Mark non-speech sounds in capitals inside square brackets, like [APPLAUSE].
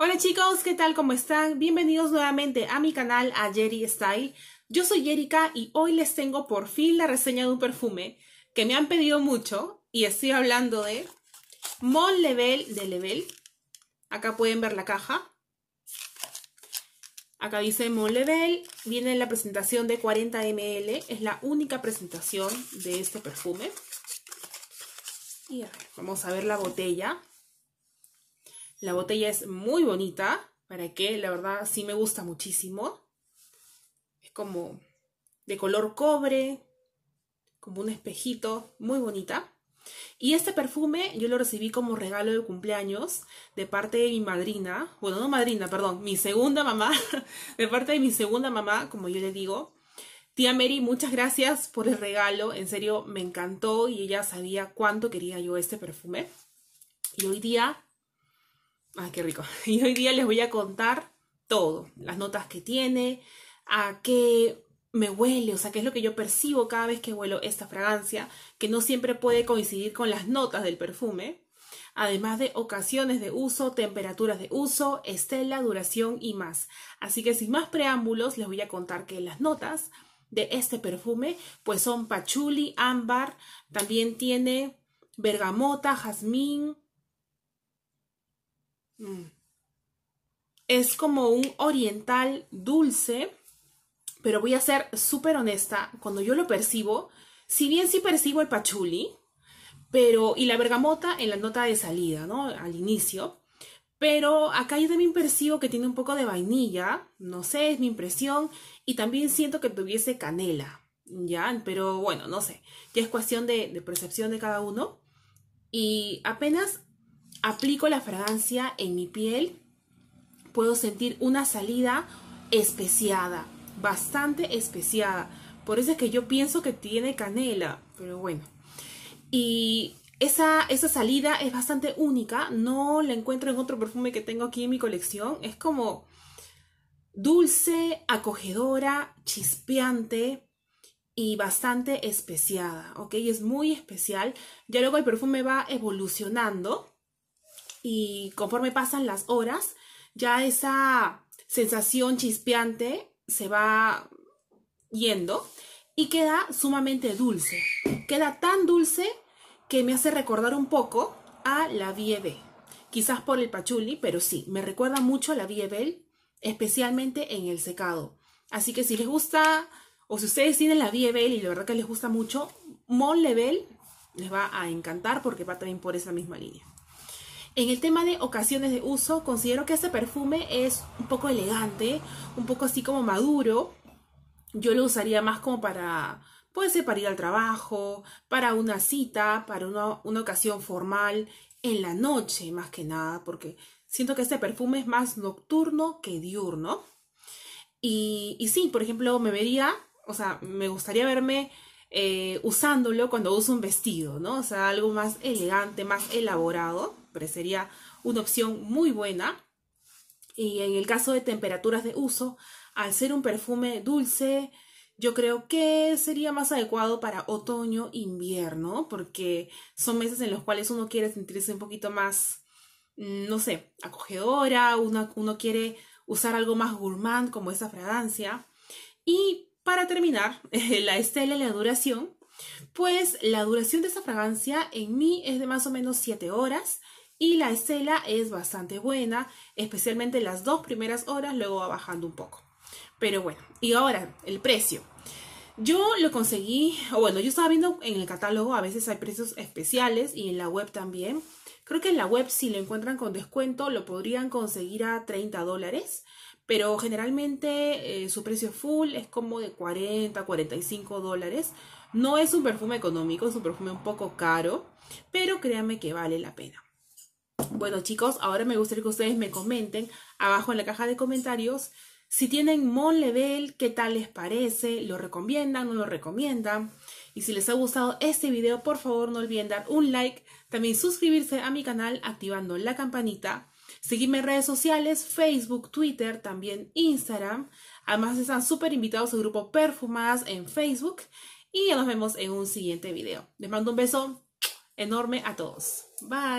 Hola chicos, ¿qué tal? ¿Cómo están? Bienvenidos nuevamente a mi canal a Jerry Style. Yo soy Jerica y hoy les tengo por fin la reseña de un perfume que me han pedido mucho y estoy hablando de Mon Level de Level. Acá pueden ver la caja. Acá dice Mon Level, viene la presentación de 40 ml, es la única presentación de este perfume vamos a ver la botella. La botella es muy bonita, para que la verdad sí me gusta muchísimo. Es como de color cobre, como un espejito, muy bonita. Y este perfume yo lo recibí como regalo de cumpleaños de parte de mi madrina, bueno, no madrina, perdón, mi segunda mamá, [LAUGHS] de parte de mi segunda mamá, como yo le digo. Tía Mary, muchas gracias por el regalo. En serio, me encantó y ella sabía cuánto quería yo este perfume. Y hoy día, ay, qué rico. [LAUGHS] Y hoy día les voy a contar todo, las notas que tiene, a qué me huele, o sea, qué es lo que yo percibo cada vez que huelo esta fragancia, que no siempre puede coincidir con las notas del perfume. Además de ocasiones de uso, temperaturas de uso, estela, duración y más. Así que sin más preámbulos, les voy a contar que las notas de este perfume, pues son pachuli, ámbar, también tiene bergamota, jazmín. Mm. Es como un oriental dulce, pero voy a ser súper honesta, cuando yo lo percibo, si bien sí percibo el pachuli, pero y la bergamota en la nota de salida, ¿no? Al inicio, pero acá yo también percibo que tiene un poco de vainilla, no sé, es mi impresión, y también siento que tuviese canela, ¿ya? Pero bueno, no sé, ya es cuestión de, percepción de cada uno. Y apenas aplico la fragancia en mi piel, puedo sentir una salida especiada, bastante especiada. Por eso es que yo pienso que tiene canela, pero bueno. Y esa, salida es bastante única, no la encuentro en otro perfume que tengo aquí en mi colección. Es como dulce, acogedora, chispeante y bastante especiada, ¿ok? Es muy especial. Ya luego el perfume va evolucionando y conforme pasan las horas, ya esa sensación chispeante se va yendo y queda sumamente dulce. Queda tan dulce que me hace recordar un poco a la Vieve. Quizás por el pachuli, pero sí, me recuerda mucho a la Viebel, especialmente en el secado. Así que si les gusta, o si ustedes tienen la Viebel y la verdad que les gusta mucho, Mon Level les va a encantar porque va también por esa misma línea. En el tema de ocasiones de uso, considero que este perfume es un poco elegante, un poco así como maduro. Yo lo usaría más como para Puede ser para ir al trabajo, para una cita, para una, ocasión formal, en la noche más que nada, porque siento que este perfume es más nocturno que diurno. Y, y sí, por ejemplo, me vería, o sea, me gustaría verme eh, usándolo cuando uso un vestido, ¿no? O sea, algo más elegante, más elaborado, pero sería una opción muy buena. Y en el caso de temperaturas de uso, al ser un perfume dulce, yo creo que sería más adecuado para otoño, invierno, porque son meses en los cuales uno quiere sentirse un poquito más, mm, no sé, acogedora, uno, uno quiere usar algo más gourmand como esa fragancia. Y para terminar, [LAUGHS] la estela y la duración, pues la duración de esa fragancia en mí es de más o menos 7 horas y la estela es bastante buena, especialmente las dos primeras horas, luego va bajando un poco. Pero bueno, y ahora el precio. Yo lo conseguí, o bueno, yo estaba viendo en el catálogo, a veces hay precios especiales y en la web también. Creo que en la web si lo encuentran con descuento lo podrían conseguir a 30 dólares, pero generalmente eh, su precio full es como de 40, 45 dólares. No es un perfume económico, es un perfume un poco caro, pero créanme que vale la pena. Bueno chicos, ahora me gustaría que ustedes me comenten abajo en la caja de comentarios si tienen Mon Level, qué tal les parece, lo recomiendan, o no lo recomiendan. Y si les ha gustado este video, por favor no olviden dar un like, también suscribirse a mi canal activando la campanita, seguirme en redes sociales, Facebook, Twitter, también Instagram. Además están súper invitados al grupo Perfumadas en Facebook y ya nos vemos en un siguiente video. Les mando un beso enorme a todos. Bye.